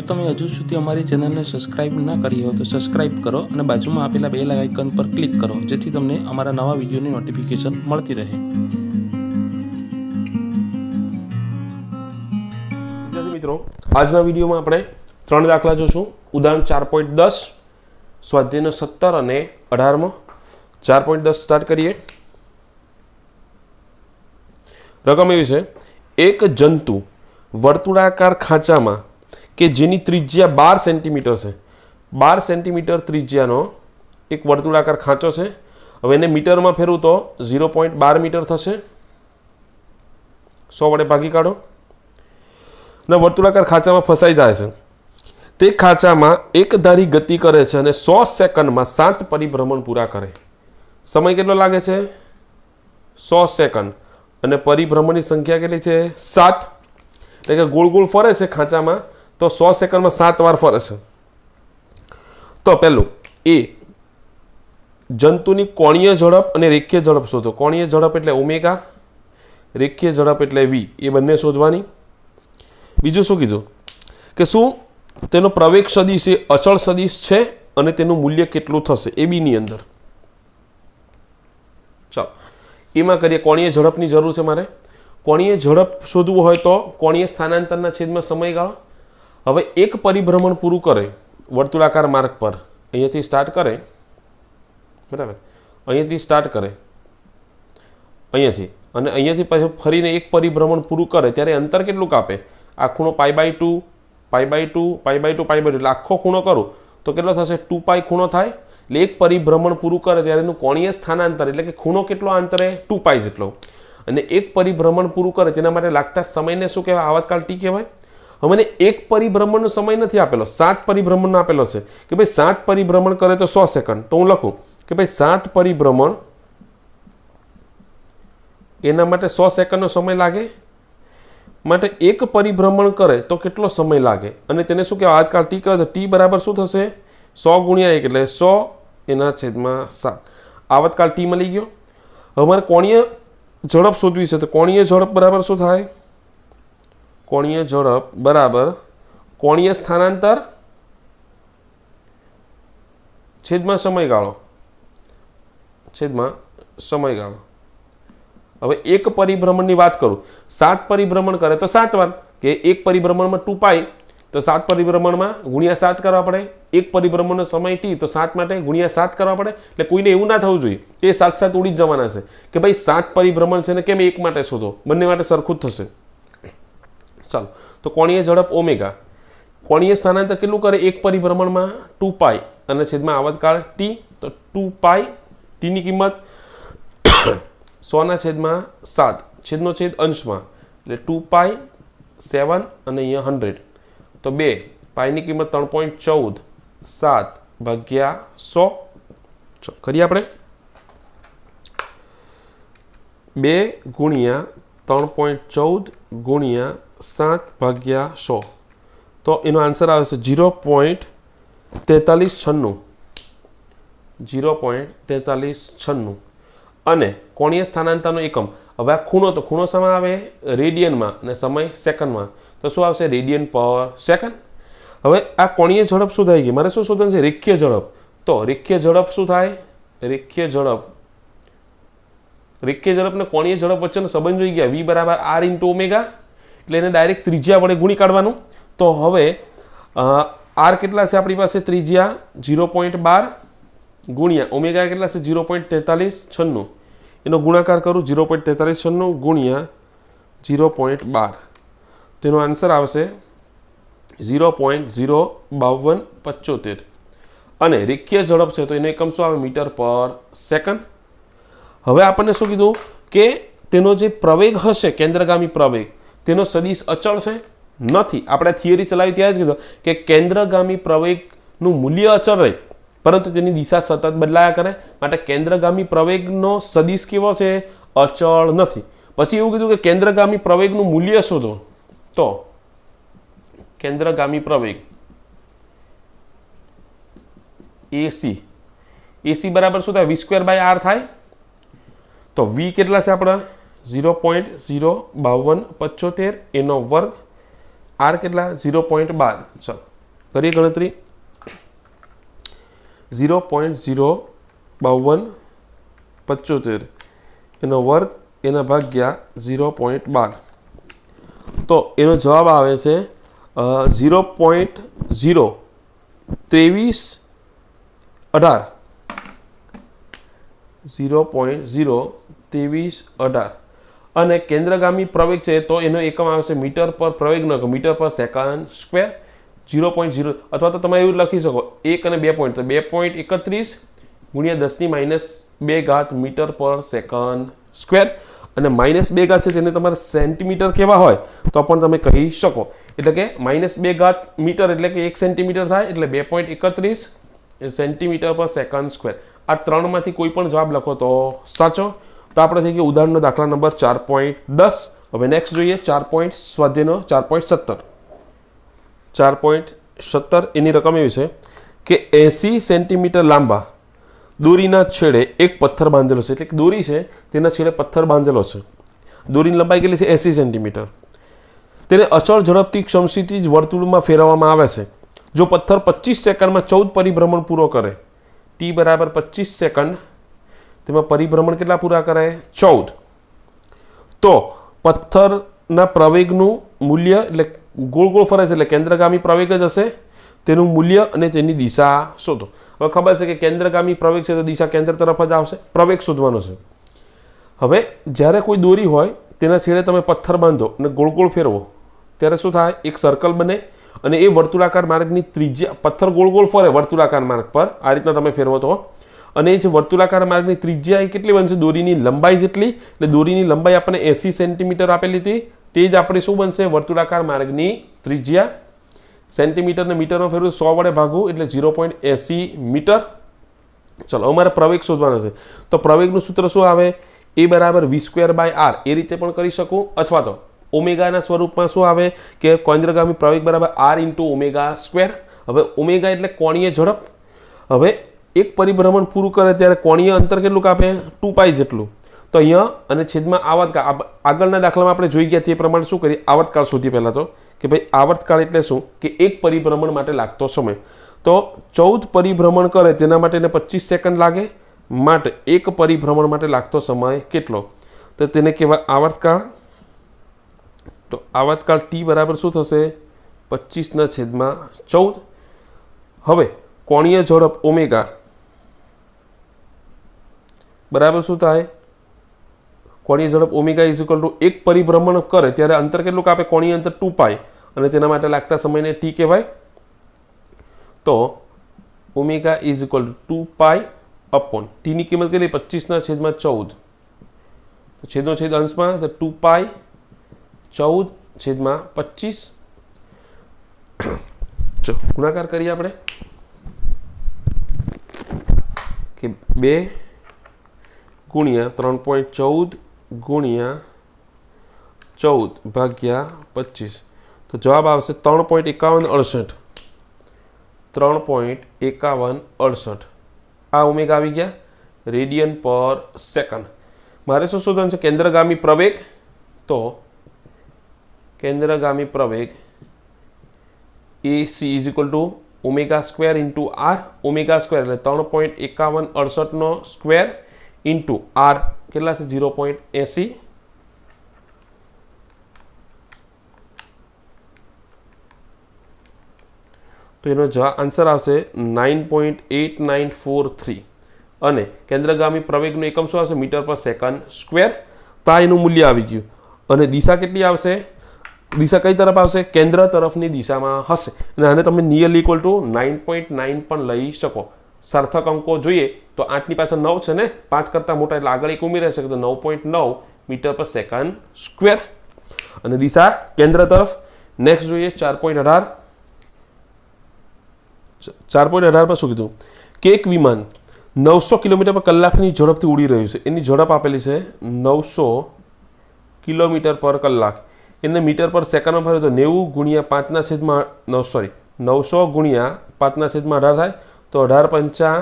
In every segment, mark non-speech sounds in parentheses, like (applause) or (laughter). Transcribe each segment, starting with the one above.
જો તમે હજુ સુધી અમારી ચેનલને સબસ્ક્રાઇબ ના કરી હોય તો સબસ્ક્રાઇબ કરો અને બાજુમાં આપેલા બેલ આઇકન પર ક્લિક કરો જેથી તમને અમારા નવા વિડીયોની નોટિફિકેશન મળતી રહે મિત્રો આજના વિડીયોમાં આપણે ત્રણ દાખલા જોશું ઉદાહરણ ચાર પોઈન્ટ દસ સ્વાધ્યાયનો સત્તર અને અઢારમો ચાર પોઈન્ટ દસ સ્ટાર્ટ કરીએ રકમ એવી છે એક જંતુ વર્તુળાકાર ખાંચામાં કે જેની ત્રિજ્યા બાર સેન્ટીમીટર છે બાર સેન્ટીમીટર ત્રિજ્યાનો એક વર્તુળાકાર ખાંચો છે હવે એને મીટરમાં ફેરવું તો ઝીરો પોઈન્ટ બાર મીટર થશે સો વડે ભાગી કાઢો ને વર્તુળાકાર ખાંચામાં ફસાઈ જાય છે તે ખાંચામાં એકધારી ગતિ કરે છે અને સો સેકન્ડમાં સાત પરિભ્રમણ પૂરા કરે સમય કેટલો લાગે છે સો સેકન્ડ અને પરિભ્રમણની સંખ્યા કેટલી છે સાત એટલે કે ગોળ ગોળ ફરે છે ખાંચામાં તો સો સેકન્ડમાં સાત વાર ફરશે તો પહેલું એ જંતુની કોણીય ઝડપ અને રેખીય ઝડપ શોધો કોણીય ઝડપ એટલે ઓમેગા રેખીય ઝડપ એટલે વી એ બંને શોધવાની બીજું શું કીધું કે શું તેનો પ્રવેગ સદીશ એ અચળ સદીશ છે અને તેનું મૂલ્ય કેટલું થશે એ બીની અંદર ચાલો એમાં કરીએ કોણીય ઝડપની જરૂર છે મારે કોણીય ઝડપ શોધવું હોય તો કોણીય સ્થાનાંતરના છેદમાં સમયગાળો હવે એક પરિભ્રમણ પૂરું કરે વર્તુળાકાર માર્ગ પર અહીંયાથી સ્ટાર્ટ કરે બરાબર અહીંયાથી સ્ટાર્ટ કરે અહીંયાથી અને અહીંયાથી પછી ફરીને એક પરિભ્રમણ પૂરું કરે ત્યારે અંતર કેટલું કાપે આ ખૂણો pi by two pi by two pi by two pi by two લાખો ખૂણો કરું તો કેટલો થશે ટુ પાય ખૂણો થાય એટલે એક પરિભ્રમણ પૂરું કરે ત્યારે એનું કોણીય સ્થાનાંતર એટલે કે ખૂણો કેટલો અંતરે ટુ પાઈ જેટલો અને એક પરિભ્રમણ પૂરું કરે તેના માટે લાગતા સમયને શું કહેવાય આવતકાળ ટી કહેવાય હવે એક પરિભ્રમણનો સમય નથી આપેલો સાત પરિભ્રમણનો આપેલો છે કે ભાઈ સાત પરિભ્રમણ કરે તો સો સેકન્ડ તો હું લખું કે ભાઈ સાત પરિભ્રમણ એના માટે સો સેકન્ડનો સમય લાગે માટે એક પરિભ્રમણ કરે તો કેટલો સમય લાગે અને તેને શું કહેવાય આજકાલ ટી કહે ટી બરાબર શું થશે સો ગુણ્યા એક એટલે સો એના છેદમાં સાત આવતકાલ ટી મળી ગયો હવે મારે કોણીય ઝડપ શોધવી છે તો કોણીય ઝડપ બરાબર શું થાય કોણીય ઝડપ બરાબર કોણીય સ્થાનાંતર છેદમાં સમયગાળો છેદમાં સમયગાળો હવે એક પરિભ્રમણની વાત કરું સાત પરિભ્રમણ કરે તો સાત વાર કે એક પરિભ્રમણમાં ટુ પાય તો સાત પરિભ્રમણમાં ગુણ્યા સાત કરવા પડે એક પરિભ્રમણનો સમય ટી તો સાત માટે ગુણ્યા સાત કરવા પડે એટલે કોઈને એવું ના થવું જોઈએ એ સાત સાત ઉડી જ જવાના છે કે ભાઈ સાત પરિભ્રમણ છે ને કેમ એક માટે શોધો બંને માટે સરખું જ થશે ચાલો તો કોણીય ઝડપ ઓમેગા કોણીય સ્થાનાંતર કેટલું કરે એક પરિભ્રમણમાં ટુ પાય અને છેદમાં આવતકાળ ટી તો ટુ પાય ટીની કિંમત (coughs) સોના છેદમાં સાત છેદનો છેદ અંશમાં એટલે ટુ પાય સેવન અને અહીંયા હંડ્રેડ તો બે પાયની કિંમત ત્રણ પોઈન્ટ ચૌદ સાત ભાગ્યા સો કરીએ આપણે બે ગુણ્યા ત્રણ પોઈન્ટ ચૌદ ગુણ્યા સાત ભાગ્યા સો તો એનો આન્સર આવે છે ઝીરો પોઈન્ટ તેતાલીસ છન્નું જીરો પોઈન્ટ તેતાલીસ છન્નું અને કોણીય સ્થાનાંતરનો એકમ હવે આ ખૂણો તો ખૂણો સમા આવે રેડિયનમાં અને સમય સેકન્ડમાં તો શું આવશે રેડિયન પર સેકન્ડ હવે આ કોણીય ઝડપ શું થઈ ગઈ મારે શું શોધવાનું છે રેખીય ઝડપ તો રેખીય ઝડપ શું થાય રેખીય ઝડપ રેખીય ઝડપ ને કોણીય ઝડપ વચ્ચેનો સંબંધ જોઈ ગયા વી બરાબર આર ઇન્ટુ ઓમેગા એટલે એને ડાયરેક્ટ ત્રિજ્યા વડે ગુણી કાઢવાનું તો હવે આર કેટલા છે આપણી પાસે ત્રિજ્યા ઝીરો પોઈન્ટ બાર ગુણ્યા ઓમેગા કેટલા છે ઝીરો પોઈન્ટ તેતાલીસ છન્નું એનો ગુણાકાર કરું ઝીરો પોઈન્ટ તેતાલીસ છન્નું ગુણ્યા ઝીરો પોઈન્ટ બાર તેનો આન્સર આવશે ઝીરો પોઈન્ટ ઝીરો બાવન પચોતેર અને રેખીય ઝડપ છે તો એનો એકમ શું આવે મીટર પર સેકન્ડ હવે આપણને શું કીધું કે તેનો જે પ્રવેગ હશે કેન્દ્રગામી પ્રવેગ તેનો સદિશ અચળ છે નથી આપણે થિયરી ચલાવી ત્યારે જ કીધું કે કેન્દ્રગામી પ્રવેગનું મૂલ્ય અચળ રહે પરંતુ તેની દિશા સતત બદલાયા કરે માટે કેન્દ્રગામી પ્રવેગનો સદીશ કેવો છે અચળ નથી પછી એવું કીધું કે કેન્દ્રગામી પ્રવેગનું મૂલ્ય શોધો તો કેન્દ્રગામી પ્રવેગ એસી એસી બરાબર શું થાય વી સ્ક્વેર બાય આર થાય તો વી કેટલા છે આપણા ઝીરો પોઈન્ટ ઝીરો બાવન પચોતેર એનો વર્ગ આર કેટલા ઝીરો પોઈન્ટ બાર ચાલો કરીએ ગણતરી ઝીરો પોઈન્ટ ઝીરો બાવન પચોતેર એનો વર્ગ એના ભાગ્યા ઝીરો પોઈન્ટ બાર તો એનો જવાબ આવે છે ઝીરો પોઈન્ટ ઝીરો ત્રેવીસ અઢાર ઝીરો પોઈન્ટ ઝીરો ત્રેવીસ અઢાર અને કેન્દ્રગામી પ્રવેગ છે તો એનો એકમ આવશે મીટર પર પ્રવેગ પ્રવેગનો મીટર પર second square zero point zero અથવા તો તમે એવું લખી શકો એક અને બે પોઈન્ટ તો બે પોઈન્ટ એકત્રીસ ગુણ્યા દસની માઇનસ બે ઘાત મીટર પર સેકન્ડ સ્ક્વેર અને માઇનસ બે ઘાત છે તેને તમારે સેન્ટીમીટર કેવા હોય તો પણ તમે કહી શકો એટલે કે માઇનસ બે ઘાત મીટર એટલે કે એક સેન્ટીમીટર થાય એટલે બે પોઈન્ટ એકત્રીસ સેન્ટીમીટર પર સેકન્ડ સ્ક્વેર આ ત્રણમાંથી કોઈ પણ જવાબ લખો તો સાચો તો આપણે થઈ ગયું ઉદાહરણનો દાખલા નંબર ચાર પોઈન્ટ દસ હવે નેક્સ્ટ જોઈએ ચાર પોઈન્ટ સ્વાધ્યાયનો ચાર પોઈન્ટ સત્તર ચાર પોઈન્ટ સત્તર એની રકમ એવી છે કે એંસી સેન્ટીમીટર લાંબા દોરીના છેડે એક પથ્થર બાંધેલો છે એટલે કે દોરી છે તેના છેડે પથ્થર બાંધેલો છે દોરીની લંબાઈ કેટલી છે એસી સેન્ટીમીટર તેને અચળ ઝડપથી ક્ષમસીથી જ વર્તુળમાં ફેરવવામાં આવે છે જો પથ્થર પચીસ સેકન્ડમાં ચૌદ પરિભ્રમણ પૂરો કરે ટી બરાબર પચીસ સેકન્ડ તેમાં પરિભ્રમણ કેટલા પૂરા કરાય ચૌદ તો પથ્થરના પ્રવેગનું મૂલ્ય એટલે ગોળ ગોળ ફરે છે એટલે કેન્દ્રગામી પ્રવેગ જ હશે તેનું મૂલ્ય અને તેની દિશા શોધો હવે ખબર છે કે કેન્દ્રગામી પ્રવેગ છે તો દિશા કેન્દ્ર તરફ જ આવશે પ્રવેગ શોધવાનો છે હવે જ્યારે કોઈ દોરી હોય તેના છેડે તમે પથ્થર બાંધો અને ગોળ ગોળ ફેરવો ત્યારે શું થાય એક સર્કલ બને અને એ વર્તુળાકાર માર્ગની ત્રિજ્યા પથ્થર ગોળ ગોળ ફરે વર્તુળાકાર માર્ગ પર આ રીતના તમે ફેરવો તો અને જે વર્તુલાકાર માર્ગની ત્રિજ્યા એ કેટલી બનશે દોરીની લંબાઈ જેટલી એટલે દોરીની લંબાઈ આપણને એસી સેન્ટીમીટર આપેલી હતી તે જ આપણે શું બનશે વર્તુલાકાર માર્ગની ત્રિજ્યા સેન્ટીમીટરને મીટરમાં ફેરવું સો વડે ભાગવું એટલે ઝીરો પોઈન્ટ એંસી મીટર ચલો અમારે પ્રવેગ શોધવાનો છે તો પ્રવેગનું સૂત્ર શું આવે એ બરાબર વી સ્ક્વેર બાય આર એ રીતે પણ કરી શકું અથવા તો ઓમેગાના સ્વરૂપમાં શું આવે કે કોન્દ્રગામી પ્રવેગ બરાબર આર ઇન્ટુ ઓમેગા સ્ક્વેર હવે ઓમેગા એટલે કોણીય ઝડપ હવે એક પરિભ્રમણ પૂરું કરે ત્યારે કોણીય અંતર કેટલું કાપે ટુ પાઈ જેટલું તો અહીંયા અને છેદમાં આવર્તકાળ આગળના દાખલામાં આપણે જોઈ ગયા તે પ્રમાણે શું કરીએ આવર્તકાળ સુધી પહેલાં તો કે ભાઈ આવર્તકાળ એટલે શું કે એક પરિભ્રમણ માટે લાગતો સમય તો ચૌદ પરિભ્રમણ કરે તેના માટે એને પચીસ સેકન્ડ લાગે માટે એક પરિભ્રમણ માટે લાગતો સમય કેટલો તો તેને કહેવાય આવર્તકાળ તો આવર્તકાળ ટી બરાબર શું થશે પચીસના છેદમાં ચૌદ હવે કોણીય ઝડપ ઓમેગા બરાબર શું થાય કોણીય ઝડપ ઓમેગા ઇઝિકલ ટુ એક પરિભ્રમણ કરે ત્યારે અંતર કેટલું કાપે કોણીય અંતર ટુ પાય અને તેના માટે લાગતા સમયને ટી કહેવાય તો omega is equal to two pi upon ટીની કિંમત કેટલી પચીસના છેદમાં ચૌદ તો છેદનો છેદ અંશમાં તો ટુ પાય ચૌદ છેદમાં પચીસ (clears throat) ગુણાકાર કરીએ આપણે કે બે ગુણ્યા ત્રણ પોઈન્ટ ચૌદ ગુણ્યા ચૌદ ભાગ્યા પચીસ તો જવાબ આવશે ત્રણ પોઈન્ટ એકાવન અડસઠ ત્રણ પોઈન્ટ એકાવન અડસઠ આ ઉમેગ આવી ગયા રેડિયન પર સેકન્ડ મારે શું શોધવાનું છે કેન્દ્રગામી પ્રવેગ તો કેન્દ્રગામી પ્રવેગ A C is equal to omega square into R omega square એટલે ત્રણ પોઈન્ટ એકાવન અડસઠનો સ્ક્વેર ઇન્ટુ આર કેટલા છે ઝીરો પોઈન્ટ એસી તો એનો આન્સર આવશે nine point eight nine four three અને કેન્દ્રગામી પ્રવેગનું એકમ શું આવશે મીટર પર સેકન્ડ સ્ક્વેર તો એનું મૂલ્ય આવી ગયું અને દિશા કેટલી આવશે દિશા કઈ તરફ આવશે કેન્દ્ર તરફની દિશામાં હશે અને આને તમે nearly equal to nine point nine પણ લઈ શકો સાર્થક અંકો જોઈએ તો આઠની પાછળ નવ છે ને પાંચ કરતાં મોટા એટલે આગળ એક ઉમેરે છે તો નવ પોઈન્ટ નવ મીટર પર સેકન્ડ સ્ક્વેર અને દિશા કેન્દ્ર તરફ નેક્સ્ટ જોઈએ ચાર પોઈન્ટ અઢાર ચાર પોઈન્ટ અઢાર પર શું કીધું કે એક વિમાન નવસો કિલોમીટર પર કલાકની ઝડપથી ઉડી રહ્યું છે એની ઝડપ આપેલી છે નવસો કિલોમીટર પર કલાક એને મીટર પર સેકન્ડમાં ભર્યો તો નેવું ગુણ્યા પાંચના છેદમાં નવ સોરી નવસો ગુણ્યા પાંચના છેદમાં અઢાર થાય તો અઢાર પંચા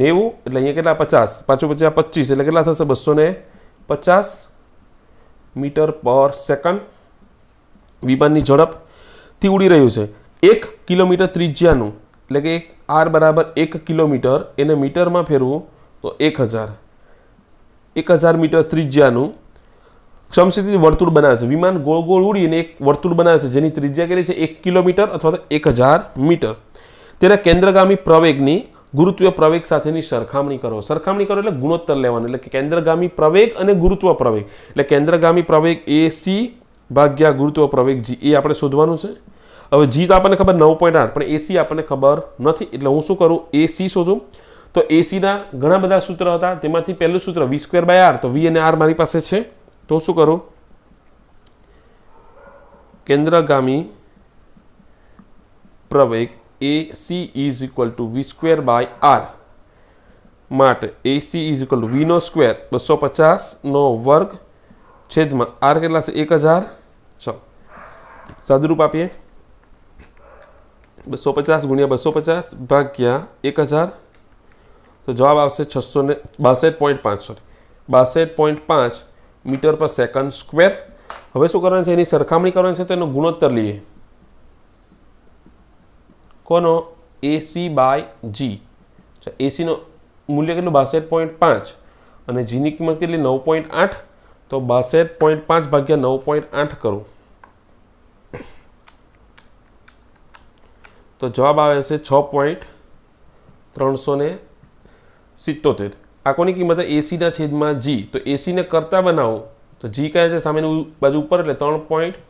નેવું એટલે અહીંયા કેટલા પચાસ પાછું પછી આ પચીસ એટલે કેટલા થશે બસો ને પચાસ મીટર પર સેકન્ડ વિમાનની ઝડપથી ઉડી રહ્યું છે એક કિલોમીટર ત્રિજ્યાનું એટલે કે આર બરાબર એક કિલોમીટર એને મીટરમાં ફેરવું તો એક હજાર એક હજાર મીટર ત્રિજ્યાનું ક્ષમશક્તિ વર્તુળ બનાવે છે વિમાન ગોળ ગોળ ઉડીને એક વર્તુળ બનાવે છે જેની ત્રિજ્યા કરી છે એક કિલોમીટર અથવા તો એક હજાર મીટર તેના કેન્દ્રગામી પ્રવેગની ગુરુત્વ પ્રવેગ સાથેની સરખામણી કરો સરખામણી કરો એટલે ગુણોત્તર લેવાનું એટલે કે કેન્દ્રગામી પ્રવેગ અને ગુરુત્વ પ્રવેગ એટલે કેન્દ્રગામી પ્રવેગ એ સી ભાગ્યા ગુરુત્વ પ્રવેગ જી એ આપણે શોધવાનું છે હવે જી તો આપણને ખબર નવ પોઈન્ટ આઠ પણ એસી આપણને ખબર નથી એટલે હું શું કરું એસી શોધું તો એસીના ઘણા બધા સૂત્ર હતા તેમાંથી પહેલું સૂત્ર વી સ્ક્વેર બાય આર તો વી અને આર મારી પાસે છે તો શું કરું કેન્દ્રગામી પ્રવેગ AC is equal to V square by R માટે AC is equal to V નો સ્ક્વેર બસો પચાસનો વર્ગ છેદમાં આર કેટલા છે એક હજાર છ સાદુરૂપ આપીએ બસો પચાસ ગુણ્યા બસો પચાસ ભાગ્યા એક હજાર તો જવાબ આવશે છસો ને બાસઠ પોઈન્ટ પાંચ સોરી બાસઠ પોઈન્ટ પાંચ મીટર પર સેકન્ડ સ્ક્વેર હવે શું કરવાનું છે એની સરખામણી કરવાની છે તો એનો ગુણોત્તર લઈએ કોનો એસી બાય જી એસીનો મૂલ્ય કેટલું બાસઠ પોઈન્ટ પાંચ અને જીની કિંમત કેટલી નવ પોઈન્ટ આઠ તો બાસઠ પોઈન્ટ પાંચ ભાગ્યા નવ પોઈન્ટ આઠ કરું તો જવાબ આવે છે છ પોઈન્ટ ત્રણસો ને સિત્તોતેર આ કોની કિંમત એસીના છેદમાં જી તો એસીને કરતાં બનાવો તો જી કયા છે સામેની બાજુ ઉપર એટલે ત્રણ પોઈન્ટ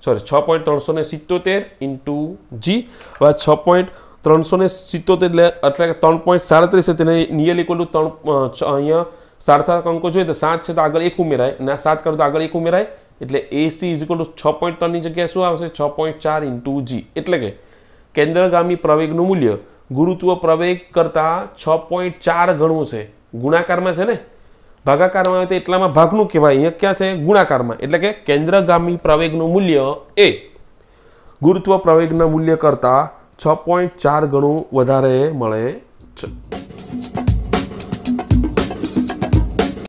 સોરી છ પોઈન્ટ ત્રણસો ને સિત્તોતેર ઇન્ટુ જી હવે છ પોઈન્ટ ત્રણસો ને સિત્તોતેર એટલે એટલે ત્રણ પોઈન્ટ સાડત્રીસ તેને નિયર ઇક્વલ ટુ ત્રણ અહીંયા સાર્થક અંકો જોઈએ તો સાત છે તો આગળ એક ઉમેરાય અને આ સાત કરો તો આગળ એક ઉમેરાય એટલે એસી ઇઝ ઇક્વલ ટુ છ પોઈન્ટ ત્રણની જગ્યાએ શું આવશે છ પોઈન્ટ ચાર ઇન્ટુ જી એટલે કે કેન્દ્રગામી પ્રવેગનું મૂલ્ય ગુરુત્વ પ્રવેગ કરતાં છ પોઈન્ટ ચાર ગણું છે ગુણાકારમાં છે ને ભાગાકારમાં આવે તો એટલામાં ભાગનું કહેવાય અહીંયા ક્યાં છે ગુણાકારમાં એટલે કે કેન્દ્રગામી પ્રવેગનું મૂલ્ય એ ગુરુત્વ પ્રવેગના મૂલ્ય કરતાં છ પોઈન્ટ ચાર ગણું વધારે મળે છે